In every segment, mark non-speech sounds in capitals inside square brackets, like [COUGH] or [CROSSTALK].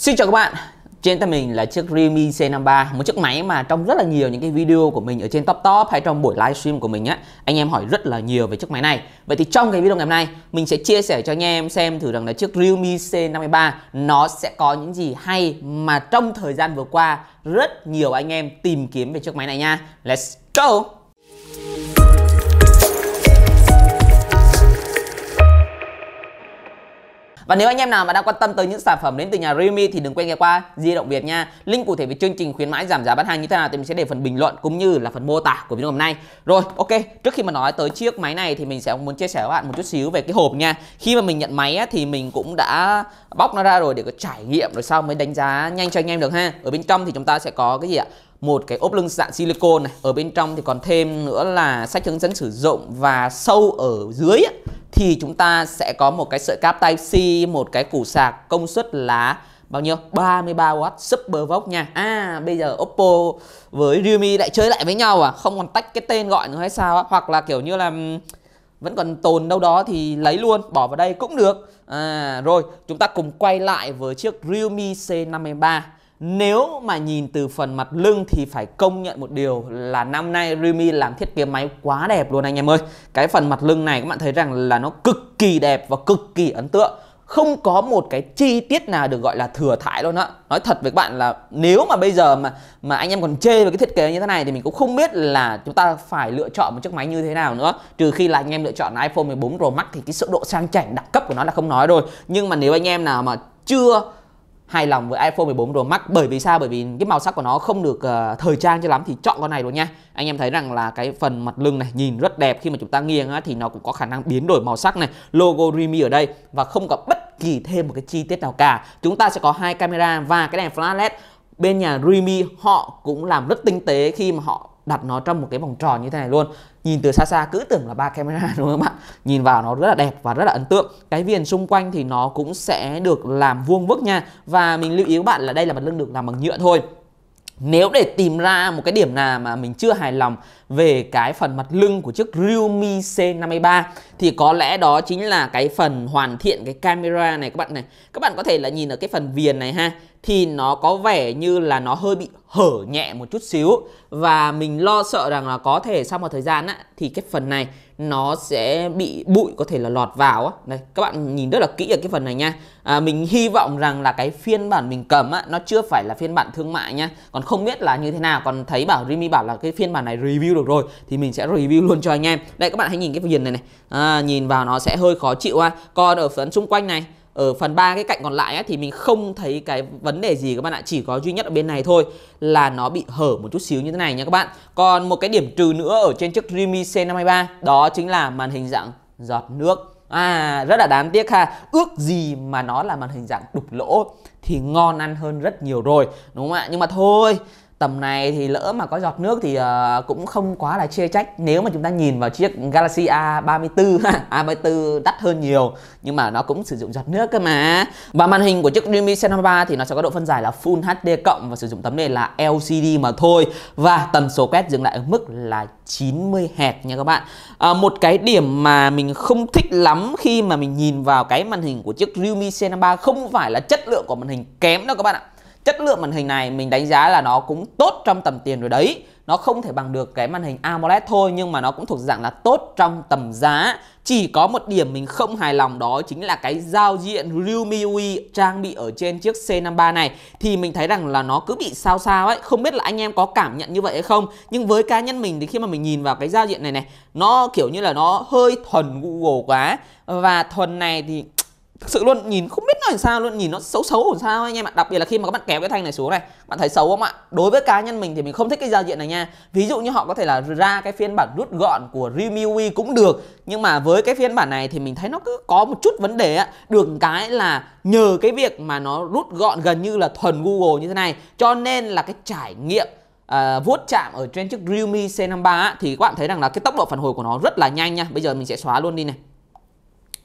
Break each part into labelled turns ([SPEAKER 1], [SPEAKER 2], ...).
[SPEAKER 1] Xin chào các bạn trên tay mình là chiếc Realme C53 một chiếc máy mà trong rất là nhiều những cái video của mình ở trên top top hay trong buổi livestream của mình á anh em hỏi rất là nhiều về chiếc máy này vậy thì trong cái video ngày hôm nay mình sẽ chia sẻ cho anh em xem thử rằng là chiếc Realme C53 nó sẽ có những gì hay mà trong thời gian vừa qua rất nhiều anh em tìm kiếm về chiếc máy này nha let's go Và nếu anh em nào mà đang quan tâm tới những sản phẩm đến từ nhà Realme thì đừng quên ghé qua di động Việt nha. Link cụ thể về chương trình khuyến mãi giảm giá bán hàng như thế nào thì mình sẽ để phần bình luận cũng như là phần mô tả của video hôm nay. Rồi, ok, trước khi mà nói tới chiếc máy này thì mình sẽ muốn chia sẻ với bạn một chút xíu về cái hộp nha. Khi mà mình nhận máy á, thì mình cũng đã bóc nó ra rồi để có trải nghiệm rồi sau mới đánh giá nhanh cho anh em được ha. Ở bên trong thì chúng ta sẽ có cái gì ạ? một cái ốp lưng dạng silicone này ở bên trong thì còn thêm nữa là sách hướng dẫn sử dụng và sâu ở dưới ấy, thì chúng ta sẽ có một cái sợi cáp Type C một cái củ sạc công suất là bao nhiêu 33W Supervox nha à bây giờ Oppo với Realme lại chơi lại với nhau à không còn tách cái tên gọi nữa hay sao á hoặc là kiểu như là vẫn còn tồn đâu đó thì lấy luôn bỏ vào đây cũng được à rồi chúng ta cùng quay lại với chiếc Realme C53 nếu mà nhìn từ phần mặt lưng thì phải công nhận một điều là năm nay Rimi làm thiết kế máy quá đẹp luôn anh em ơi. Cái phần mặt lưng này các bạn thấy rằng là nó cực kỳ đẹp và cực kỳ ấn tượng. Không có một cái chi tiết nào được gọi là thừa thải luôn á. Nói thật với các bạn là nếu mà bây giờ mà mà anh em còn chê về cái thiết kế như thế này thì mình cũng không biết là chúng ta phải lựa chọn một chiếc máy như thế nào nữa. Trừ khi là anh em lựa chọn iPhone 14 Pro Max thì cái sự độ sang chảnh đẳng cấp của nó là không nói rồi. Nhưng mà nếu anh em nào mà chưa hài lòng với iPhone 14 Pro Max bởi vì sao bởi vì cái màu sắc của nó không được uh, thời trang cho lắm thì chọn con này luôn nha anh em thấy rằng là cái phần mặt lưng này nhìn rất đẹp khi mà chúng ta nghiêng á, thì nó cũng có khả năng biến đổi màu sắc này logo Rimi ở đây và không có bất kỳ thêm một cái chi tiết nào cả chúng ta sẽ có hai camera và cái đèn flash led bên nhà Rimi họ cũng làm rất tinh tế khi mà họ đặt nó trong một cái vòng tròn như thế này luôn nhìn từ xa xa cứ tưởng là ba camera [LAUGHS] đúng không ạ nhìn vào nó rất là đẹp và rất là ấn tượng cái viền xung quanh thì nó cũng sẽ được làm vuông vức nha và mình lưu ý các bạn là đây là mặt lưng được làm bằng nhựa thôi nếu để tìm ra một cái điểm nào mà mình chưa hài lòng về cái phần mặt lưng của chiếc Realme C53 thì có lẽ đó chính là cái phần hoàn thiện cái camera này các bạn này. Các bạn có thể là nhìn ở cái phần viền này ha thì nó có vẻ như là nó hơi bị hở nhẹ một chút xíu và mình lo sợ rằng là có thể sau một thời gian á thì cái phần này nó sẽ bị bụi có thể là lọt vào á đây các bạn nhìn rất là kỹ ở cái phần này nha à, mình hy vọng rằng là cái phiên bản mình cầm á nó chưa phải là phiên bản thương mại nha còn không biết là như thế nào còn thấy bảo Rimi bảo là cái phiên bản này review được rồi thì mình sẽ review luôn cho anh em đây các bạn hãy nhìn cái phần này này à, nhìn vào nó sẽ hơi khó chịu ha còn ở phần xung quanh này ở phần ba cái cạnh còn lại ấy, thì mình không thấy cái vấn đề gì các bạn ạ chỉ có duy nhất ở bên này thôi là nó bị hở một chút xíu như thế này nha các bạn còn một cái điểm trừ nữa ở trên chiếc Rimi C53 đó chính là màn hình dạng giọt nước À rất là đáng tiếc ha Ước gì mà nó là màn hình dạng đục lỗ Thì ngon ăn hơn rất nhiều rồi Đúng không ạ Nhưng mà thôi tầm này thì lỡ mà có giọt nước thì uh, cũng không quá là chê trách nếu mà chúng ta nhìn vào chiếc Galaxy A34 A34 đắt hơn nhiều nhưng mà nó cũng sử dụng giọt nước cơ mà và màn hình của chiếc Realme Z53 3 thì nó sẽ có độ phân giải là Full HD cộng và sử dụng tấm nền là LCD mà thôi và tần số quét dừng lại ở mức là 90 Hz nha các bạn à, một cái điểm mà mình không thích lắm khi mà mình nhìn vào cái màn hình của chiếc Realme C53 không phải là chất lượng của màn hình kém đâu các bạn ạ chất lượng màn hình này mình đánh giá là nó cũng tốt trong tầm tiền rồi đấy nó không thể bằng được cái màn hình AMOLED thôi nhưng mà nó cũng thuộc dạng là tốt trong tầm giá chỉ có một điểm mình không hài lòng đó chính là cái giao diện Realme UI trang bị ở trên chiếc C53 này thì mình thấy rằng là nó cứ bị sao sao ấy không biết là anh em có cảm nhận như vậy hay không nhưng với cá nhân mình thì khi mà mình nhìn vào cái giao diện này này nó kiểu như là nó hơi thuần Google quá và thuần này thì thực sự luôn nhìn không biết nó làm sao luôn nhìn nó xấu xấu làm sao anh em ạ đặc biệt là khi mà các bạn kéo cái thanh này xuống này bạn thấy xấu không ạ đối với cá nhân mình thì mình không thích cái giao diện này nha ví dụ như họ có thể là ra cái phiên bản rút gọn của Remui cũng được nhưng mà với cái phiên bản này thì mình thấy nó cứ có một chút vấn đề á. được cái là nhờ cái việc mà nó rút gọn gần như là thuần Google như thế này cho nên là cái trải nghiệm uh, vuốt chạm ở trên chiếc Realme C53 á, thì các bạn thấy rằng là cái tốc độ phản hồi của nó rất là nhanh nha bây giờ mình sẽ xóa luôn đi này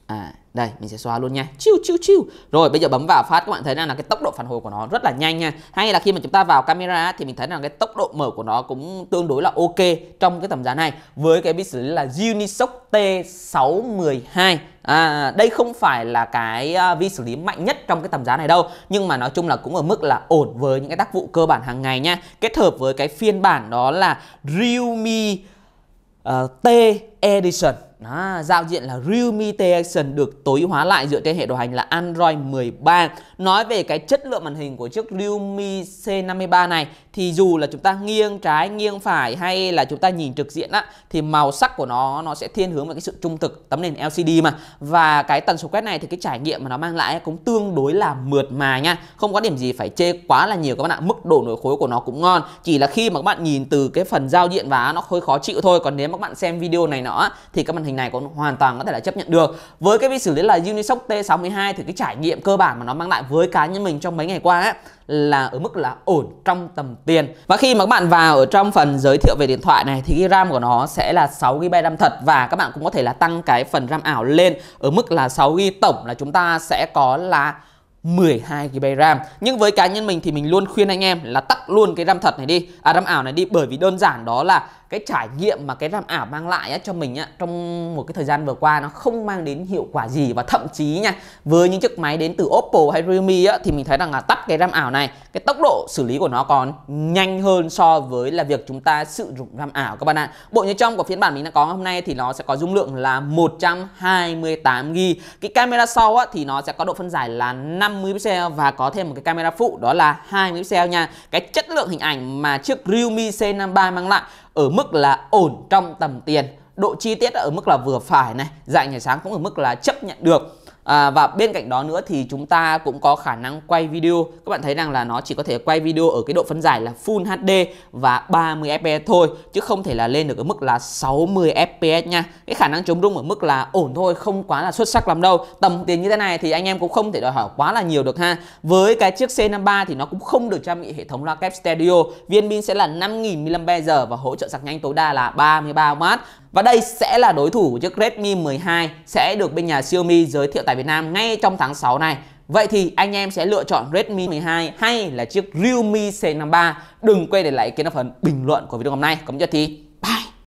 [SPEAKER 1] À, đây mình sẽ xóa luôn nha chiu chiu chiu rồi bây giờ bấm vào phát các bạn thấy rằng là cái tốc độ phản hồi của nó rất là nhanh nha hay là khi mà chúng ta vào camera thì mình thấy là cái tốc độ mở của nó cũng tương đối là ok trong cái tầm giá này với cái pin xử lý là Unisoc T612 À, đây không phải là cái à, vi xử lý mạnh nhất trong cái tầm giá này đâu Nhưng mà nói chung là cũng ở mức là ổn với những cái tác vụ cơ bản hàng ngày nha Kết hợp với cái phiên bản đó là Realme uh, T Edition đó, giao diện là Realme Edition được tối hóa lại dựa trên hệ điều hành là Android 13 nói về cái chất lượng màn hình của chiếc Realme C53 này thì dù là chúng ta nghiêng trái nghiêng phải hay là chúng ta nhìn trực diện á thì màu sắc của nó nó sẽ thiên hướng về cái sự trung thực tấm nền LCD mà và cái tần số quét này thì cái trải nghiệm mà nó mang lại cũng tương đối là mượt mà nha không có điểm gì phải chê quá là nhiều các bạn ạ mức độ nổi khối của nó cũng ngon chỉ là khi mà các bạn nhìn từ cái phần giao diện và nó hơi khó chịu thôi còn nếu mà các bạn xem video này nó thì cái màn hình này cũng hoàn toàn có thể là chấp nhận được với cái vi xử lý là Unisoc T62 thì cái trải nghiệm cơ bản mà nó mang lại với cá nhân mình trong mấy ngày qua ấy, là ở mức là ổn trong tầm tiền và khi mà các bạn vào ở trong phần giới thiệu về điện thoại này thì cái RAM của nó sẽ là 6 GB RAM thật và các bạn cũng có thể là tăng cái phần RAM ảo lên ở mức là 6 GB tổng là chúng ta sẽ có là 12 GB RAM. Nhưng với cá nhân mình thì mình luôn khuyên anh em là tắt luôn cái RAM thật này đi, à RAM ảo này đi bởi vì đơn giản đó là cái trải nghiệm mà cái làm ảo mang lại á, cho mình á, trong một cái thời gian vừa qua nó không mang đến hiệu quả gì và thậm chí nha với những chiếc máy đến từ Oppo hay Realme á, thì mình thấy rằng là tắt cái RAM ảo này cái tốc độ xử lý của nó còn nhanh hơn so với là việc chúng ta sử dụng RAM ảo các bạn ạ bộ nhớ trong của phiên bản mình đã có hôm nay thì nó sẽ có dung lượng là 128GB cái camera sau á, thì nó sẽ có độ phân giải là 50 pixel và có thêm một cái camera phụ đó là 20 pixel nha cái chất lượng hình ảnh mà chiếc Realme C53 mang lại ở mức là ổn trong tầm tiền độ chi tiết ở mức là vừa phải này dạng nhà sáng cũng ở mức là chấp nhận được À, và bên cạnh đó nữa thì chúng ta cũng có khả năng quay video Các bạn thấy rằng là nó chỉ có thể quay video ở cái độ phân giải là Full HD và 30 fps thôi Chứ không thể là lên được ở mức là 60 fps nha Cái khả năng chống rung ở mức là ổn thôi, không quá là xuất sắc lắm đâu Tầm tiền như thế này thì anh em cũng không thể đòi hỏi quá là nhiều được ha Với cái chiếc C53 thì nó cũng không được trang bị hệ thống loa kép stereo Viên pin sẽ là 5.000mAh và hỗ trợ sạc nhanh tối đa là 33W và đây sẽ là đối thủ của chiếc Redmi 12 sẽ được bên nhà Xiaomi giới thiệu tại Việt Nam ngay trong tháng 6 này. Vậy thì anh em sẽ lựa chọn Redmi 12 hay là chiếc Realme C53? Đừng quên để lại ý kiến đáp phần bình luận của video hôm nay. Còn ơn giờ thì